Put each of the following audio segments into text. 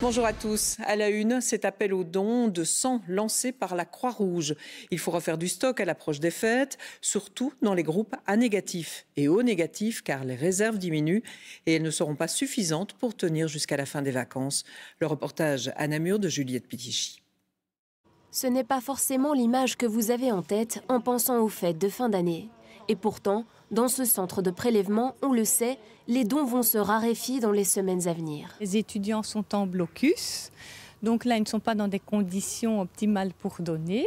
Bonjour à tous. À la une, cet appel aux dons de sang lancé par la Croix-Rouge. Il faut refaire du stock à l'approche des fêtes, surtout dans les groupes A négatif et O négatif car les réserves diminuent et elles ne seront pas suffisantes pour tenir jusqu'à la fin des vacances. Le reportage à Namur de Juliette Pitichy. Ce n'est pas forcément l'image que vous avez en tête en pensant aux fêtes de fin d'année. Et pourtant, dans ce centre de prélèvement, on le sait, les dons vont se raréfier dans les semaines à venir. Les étudiants sont en blocus, donc là, ils ne sont pas dans des conditions optimales pour donner.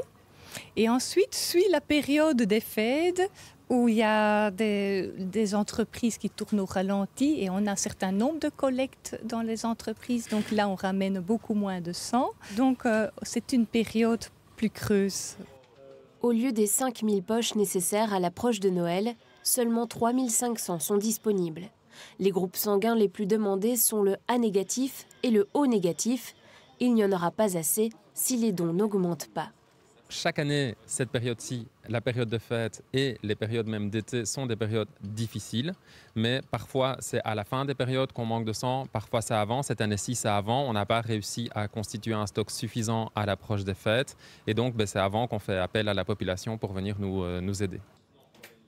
Et ensuite suit la période des fêtes où il y a des, entreprises qui tournent au ralenti et on a un certain nombre de collectes dans les entreprises. Donc là, on ramène beaucoup moins de sang. Donc euh, c'est une période plus creuse au lieu des 5000 poches nécessaires à l'approche de Noël, seulement 3500 sont disponibles. Les groupes sanguins les plus demandés sont le A négatif et le O négatif. Il n'y en aura pas assez si les dons n'augmentent pas chaque année, cette période-ci, la période de fête et les périodes même d'été sont des périodes difficiles, mais parfois c'est à la fin des périodes qu'on manque de sang, parfois c'est avant, cette année-ci c'est avant, on n'a pas réussi à constituer un stock suffisant à l'approche des fêtes, et donc ben, c'est avant qu'on fait appel à la population pour venir nous, euh, nous aider.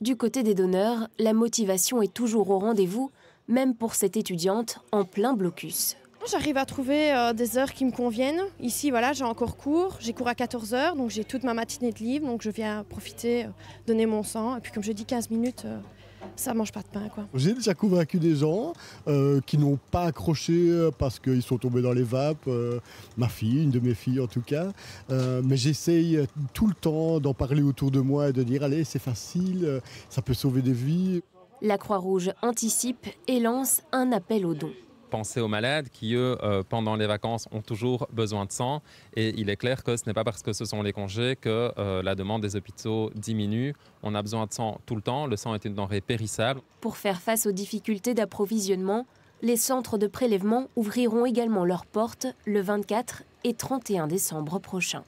Du côté des donneurs, la motivation est toujours au rendez-vous, même pour cette étudiante en plein blocus j'arrive à trouver euh, des heures qui me conviennent. Ici, voilà, j'ai encore cours. J'ai cours à 14 heures, donc j'ai toute ma matinée de livre Donc je viens profiter, euh, donner mon sang. Et puis, comme je dis, 15 minutes, euh, ça mange pas de pain. quoi. J'ai déjà convaincu des gens qui n'ont pas accroché parce qu'ils sont tombés dans les vapes. ma fille, une de mes filles en tout cas. mais j'essaye tout le temps d'en parler autour de moi et de dire allez, c'est facile, ça peut sauver des vies. La Croix-Rouge anticipe et lance un appel aux dons penser aux malades qui, eux, euh, pendant les vacances, ont toujours besoin de sang. Et il est clair que ce n'est pas parce que ce sont les congés que euh, la demande des hôpitaux diminue. On a besoin de sang tout le temps. Le sang est une denrée périssable. Pour faire face aux difficultés d'approvisionnement, les centres de prélèvement ouvriront également leurs portes le 24 et 31 décembre prochains.